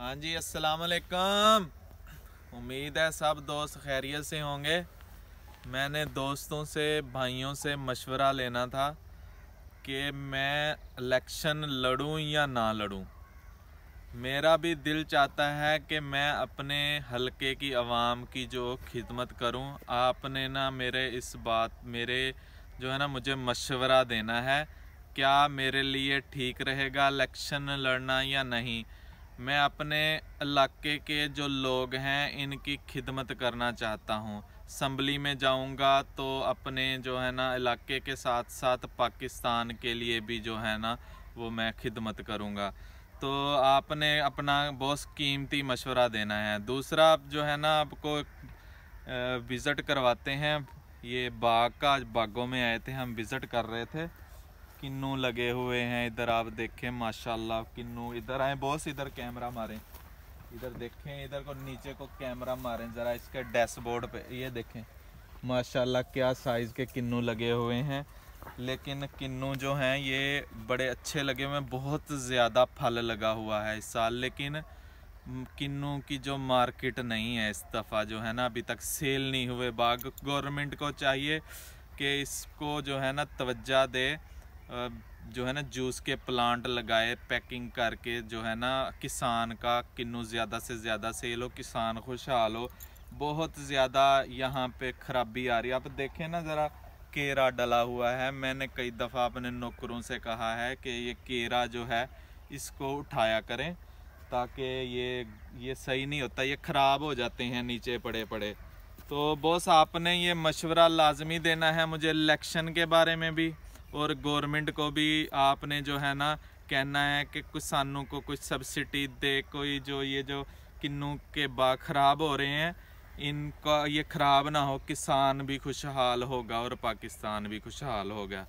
हाँ जी असलकम उम्मीद है सब दोस्त खैरियत से होंगे मैंने दोस्तों से भाइयों से मशवरा लेना था कि मैं इलेक्शन लड़ूं या ना लड़ूं मेरा भी दिल चाहता है कि मैं अपने हलके की आवाम की जो खिदमत करूं आपने ना मेरे इस बात मेरे जो है ना मुझे मशवरा देना है क्या मेरे लिए ठीक रहेगा इलेक्शन लड़ना या नहीं मैं अपने इलाके के जो लोग हैं इनकी खिदमत करना चाहता हूँ असम्बली में जाऊँगा तो अपने जो है ना इलाके के साथ साथ पाकिस्तान के लिए भी जो है ना वो मैं खिदमत करूँगा तो आपने अपना बहुत कीमती मशवरा देना है दूसरा आप जो है ना आपको विज़िट करवाते हैं ये बाग का बागों में आए थे हम विज़िट कर रहे थे किन्नू लगे हुए हैं इधर आप देखें माशाल्लाह किन्नू इधर आए बॉस इधर कैमरा मारें इधर देखें इधर को नीचे को कैमरा मारें ज़रा इसके डैशबोर्ड पे ये देखें माशाल्लाह क्या साइज़ के किन्नू लगे हुए हैं लेकिन किन्नू जो हैं ये बड़े अच्छे लगे हुए हैं बहुत ज़्यादा फल लगा हुआ है इस साल लेकिन किन्नू की जो मार्केट नहीं है इस दफ़ा जो है ना अभी तक सेल नहीं हुए बाग गवर्नमेंट को चाहिए कि इसको जो है ना तवज्जा दे जो है ना जूस के प्लांट लगाए पैकिंग करके जो है ना किसान का किन्नू ज़्यादा से ज़्यादा सेल हो किसान खुशहाल हो बहुत ज़्यादा यहाँ पे खराबी आ रही है आप देखें ना ज़रा केरा डला हुआ है मैंने कई दफ़ा अपने नौकरों से कहा है कि ये केरा जो है इसको उठाया करें ताकि ये ये सही नहीं होता ये ख़राब हो जाते हैं नीचे पड़े पड़े तो बॉस आपने ये मशवरा लाजमी देना है मुझे इलेक्शन के बारे में भी और गवर्नमेंट को भी आपने जो है ना कहना है कि कुछ सानू को कुछ सब्सिडी दे कोई जो ये जो किन्नू के बा ख़राब हो रहे हैं इनका ये ख़राब ना हो किसान भी खुशहाल होगा और पाकिस्तान भी खुशहाल होगा